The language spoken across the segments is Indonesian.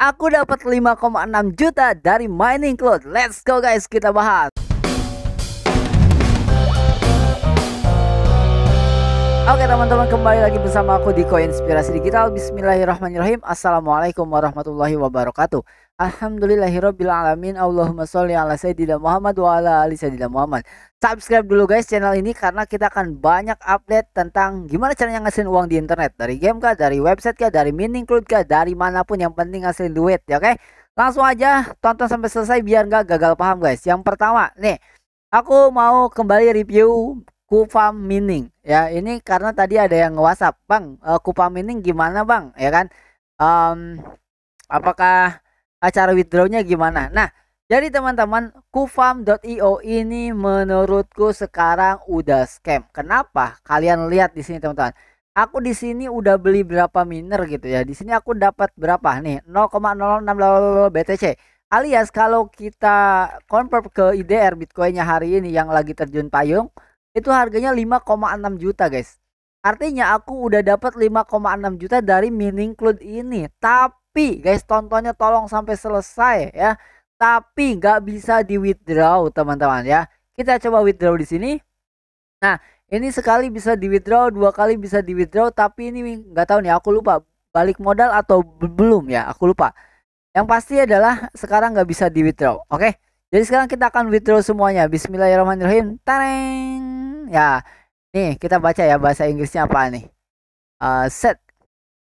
Aku dapat 5,6 juta dari mining cloud. Let's go guys, kita bahas. Oke teman-teman kembali lagi bersama aku di Koin Inspirasi Digital Bismillahirrahmanirrahim Assalamualaikum warahmatullahi wabarakatuh Alhamdulillahirrahmanirrahim Allahumma sholli ala Sayyidina Muhammad wa ala ali Sayyidina Muhammad Subscribe dulu guys channel ini karena kita akan banyak update tentang gimana caranya ngasilin uang di internet Dari game kah, dari website kah, dari mining cloud kah, dari manapun yang penting ngasilin duit ya oke Langsung aja tonton sampai selesai biar nggak gagal paham guys Yang pertama nih Aku mau kembali review Kupa Mining ya ini karena tadi ada yang WhatsApp bang uh, Kupa Mining gimana bang ya kan um, apakah acara withdrawnya gimana nah jadi teman-teman kufam.io ini menurutku sekarang udah scam kenapa kalian lihat di sini teman-teman aku di sini udah beli berapa miner gitu ya di sini aku dapat berapa nih 0,06 BTC alias kalau kita convert ke IDR Bitcoinnya hari ini yang lagi terjun payung itu harganya 5,6 juta guys artinya aku udah dapat 5,6 juta dari mini include ini tapi guys tontonnya tolong sampai selesai ya tapi nggak bisa di withdraw teman-teman ya kita coba withdraw di sini nah ini sekali bisa di withdraw dua kali bisa di withdraw tapi ini nggak tahu nih aku lupa balik modal atau belum ya aku lupa yang pasti adalah sekarang nggak bisa di withdraw oke okay? Jadi sekarang kita akan withdraw semuanya. Bismillahirrahmanirrahim. Tareng. Ya. Nih, kita baca ya bahasa Inggrisnya apa nih. Uh, set.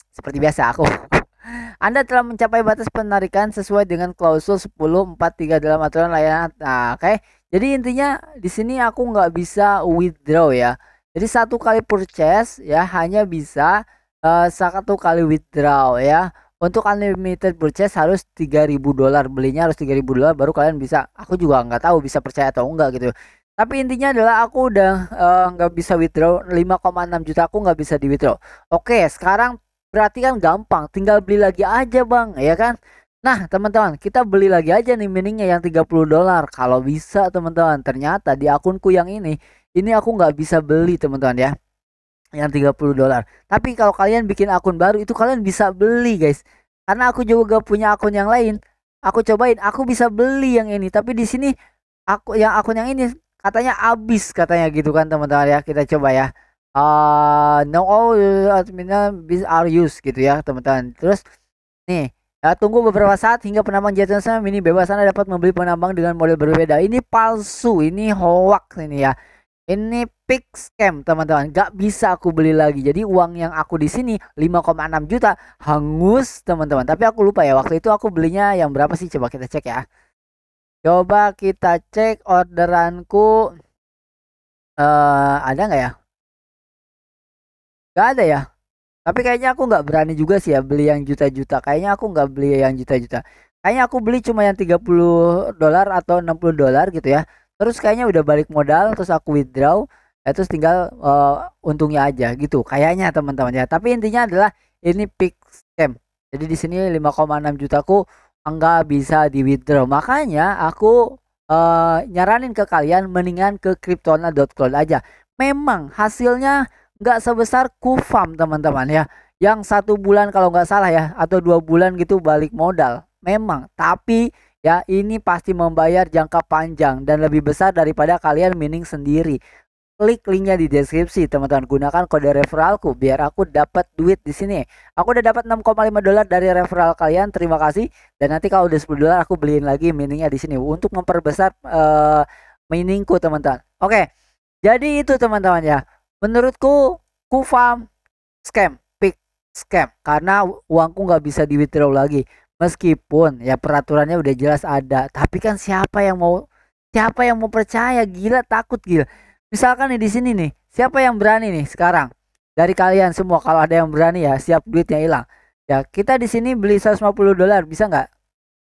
Seperti biasa aku. Anda telah mencapai batas penarikan sesuai dengan klausul 1043 dalam aturan layanan. Nah, oke. Okay. Jadi intinya di sini aku nggak bisa withdraw ya. Jadi satu kali purchase ya hanya bisa uh, satu kali withdraw ya untuk unlimited purchase harus 3000 dolar belinya harus 3000 dolar baru kalian bisa aku juga nggak tahu bisa percaya atau enggak gitu tapi intinya adalah aku udah eh, nggak uh, bisa withdraw 5,6 juta aku nggak bisa di withdraw oke sekarang berarti kan gampang tinggal beli lagi aja bang ya kan Nah teman-teman kita beli lagi aja nih miningnya yang 30 dolar Kalau bisa teman-teman ternyata di akunku yang ini Ini aku nggak bisa beli teman-teman ya yang 30 dolar. Tapi kalau kalian bikin akun baru itu kalian bisa beli, guys. Karena aku juga gak punya akun yang lain. Aku cobain, aku bisa beli yang ini, tapi di sini aku yang akun yang ini katanya habis katanya gitu kan, teman-teman ya. Kita coba ya. Uh, no all bis are used gitu ya, teman-teman. Terus nih Ya, tunggu beberapa saat hingga penambang jatuh sana mini bebas Anda dapat membeli penambang dengan model berbeda. Ini palsu, ini hoax ini ya ini pick scam teman-teman gak bisa aku beli lagi jadi uang yang aku di sini 5,6 juta hangus teman-teman tapi aku lupa ya waktu itu aku belinya yang berapa sih coba kita cek ya coba kita cek orderanku uh, ada nggak ya Gak ada ya tapi kayaknya aku nggak berani juga sih ya beli yang juta-juta. Kayaknya aku nggak beli yang juta-juta. Kayaknya aku beli cuma yang 30 dolar atau 60 dolar gitu ya terus kayaknya udah balik modal terus aku withdraw ya terus tinggal uh, untungnya aja gitu kayaknya teman-teman ya tapi intinya adalah ini pick scam jadi di sini 5,6 aku enggak bisa di withdraw makanya aku uh, nyaranin ke kalian mendingan ke cryptona.cloud aja memang hasilnya enggak sebesar kufam teman-teman ya yang satu bulan kalau nggak salah ya atau dua bulan gitu balik modal memang tapi Ya, ini pasti membayar jangka panjang dan lebih besar daripada kalian mining sendiri. Klik linknya di deskripsi, teman-teman. Gunakan kode referralku biar aku dapat duit di sini. Aku udah dapat 6,5 dolar dari referral kalian. Terima kasih. Dan nanti kalau udah 10 dolar aku beliin lagi miningnya di sini untuk memperbesar uh, miningku, teman-teman. Oke. Jadi itu teman-teman ya. Menurutku ku farm scam, pick scam karena uangku nggak bisa di withdraw lagi meskipun ya peraturannya udah jelas ada tapi kan siapa yang mau siapa yang mau percaya gila takut gila misalkan nih di sini nih siapa yang berani nih sekarang dari kalian semua kalau ada yang berani ya siap duitnya hilang ya kita di sini beli 150 dolar bisa nggak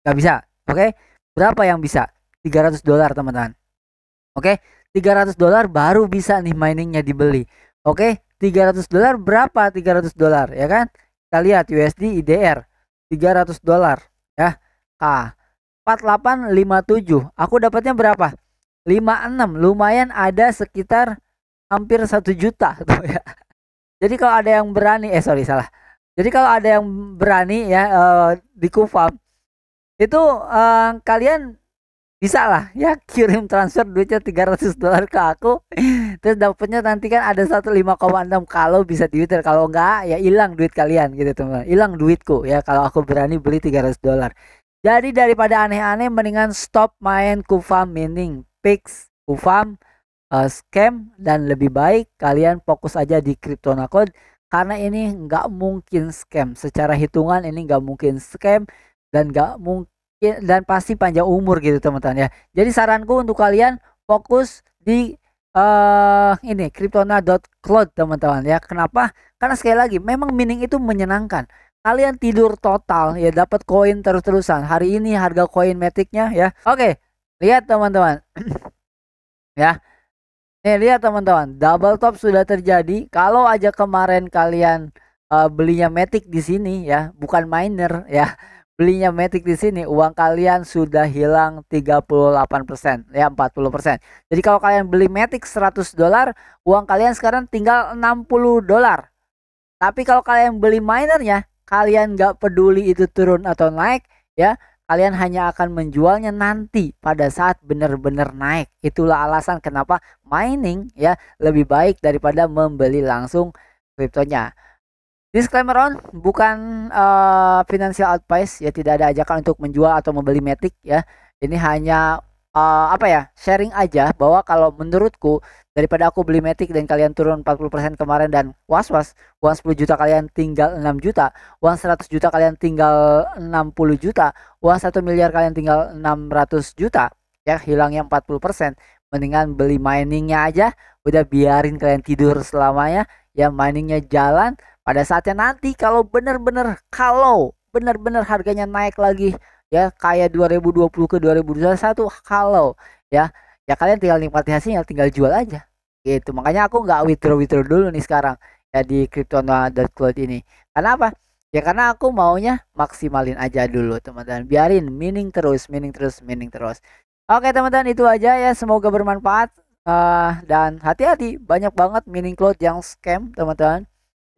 nggak bisa oke okay? berapa yang bisa 300 dolar teman-teman oke okay? 300 dolar baru bisa nih miningnya dibeli oke okay? 300 dolar berapa 300 dolar ya kan kita lihat USD IDR 300 dolar ya. K 4857. Aku dapatnya berapa? 56. Lumayan ada sekitar hampir satu juta tuh ya. Jadi kalau ada yang berani eh sorry salah. Jadi kalau ada yang berani ya uh, di Kufam itu uh, kalian bisa lah ya kirim transfer duitnya 300 dolar ke aku terus dapetnya nanti kan ada satu 5,6 kalau bisa diwitir kalau enggak ya hilang duit kalian gitu teman hilang duitku ya kalau aku berani beli 300 dolar jadi daripada aneh-aneh mendingan stop main kufam mining fix kufam uh, scam dan lebih baik kalian fokus aja di cryptonacode karena ini nggak mungkin scam secara hitungan ini nggak mungkin scam dan nggak mungkin Iya, dan pasti panjang umur gitu teman-teman ya. Jadi saranku untuk kalian fokus di uh, ini cryptona.cloud teman-teman ya. Kenapa? Karena sekali lagi memang mining itu menyenangkan. Kalian tidur total ya dapat koin terus-terusan. Hari ini harga koin metiknya ya. Oke, lihat teman-teman. ya. Nih lihat teman-teman, double top sudah terjadi. Kalau aja kemarin kalian uh, belinya metik di sini ya, bukan miner ya belinya metik di sini uang kalian sudah hilang 38% ya 40%. Jadi kalau kalian beli metik 100 dolar, uang kalian sekarang tinggal 60 dolar. Tapi kalau kalian beli minernya, kalian nggak peduli itu turun atau naik ya, kalian hanya akan menjualnya nanti pada saat benar-benar naik. Itulah alasan kenapa mining ya lebih baik daripada membeli langsung kriptonya. Disclaimer on, bukan uh, financial advice ya tidak ada ajakan untuk menjual atau membeli Matic ya. Ini hanya uh, apa ya sharing aja bahwa kalau menurutku daripada aku beli Matic dan kalian turun 40% kemarin dan was was uang 10 juta kalian tinggal 6 juta, uang 100 juta kalian tinggal 60 juta, uang 1 miliar kalian tinggal 600 juta ya hilangnya 40% mendingan beli miningnya aja udah biarin kalian tidur selamanya ya miningnya jalan pada saatnya nanti kalau benar-benar kalau benar-benar harganya naik lagi ya kayak 2020 ke 2021 kalau ya ya kalian tinggal nikmati hasilnya tinggal jual aja gitu makanya aku nggak withdraw withdraw dulu nih sekarang ya di cloud ini karena apa ya karena aku maunya maksimalin aja dulu teman-teman biarin mining terus mining terus mining terus oke teman-teman itu aja ya semoga bermanfaat uh, dan hati-hati banyak banget mining cloud yang scam teman-teman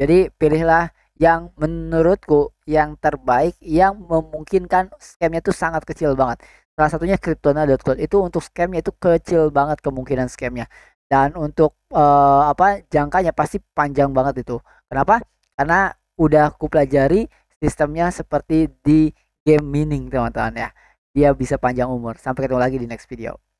jadi pilihlah yang menurutku yang terbaik yang memungkinkan scamnya itu sangat kecil banget. Salah satunya Cryptona.cloud itu untuk scamnya itu kecil banget kemungkinan scamnya dan untuk uh, apa jangkanya pasti panjang banget itu. Kenapa? Karena udah aku pelajari sistemnya seperti di game mining teman-teman ya. Dia bisa panjang umur. Sampai ketemu lagi di next video.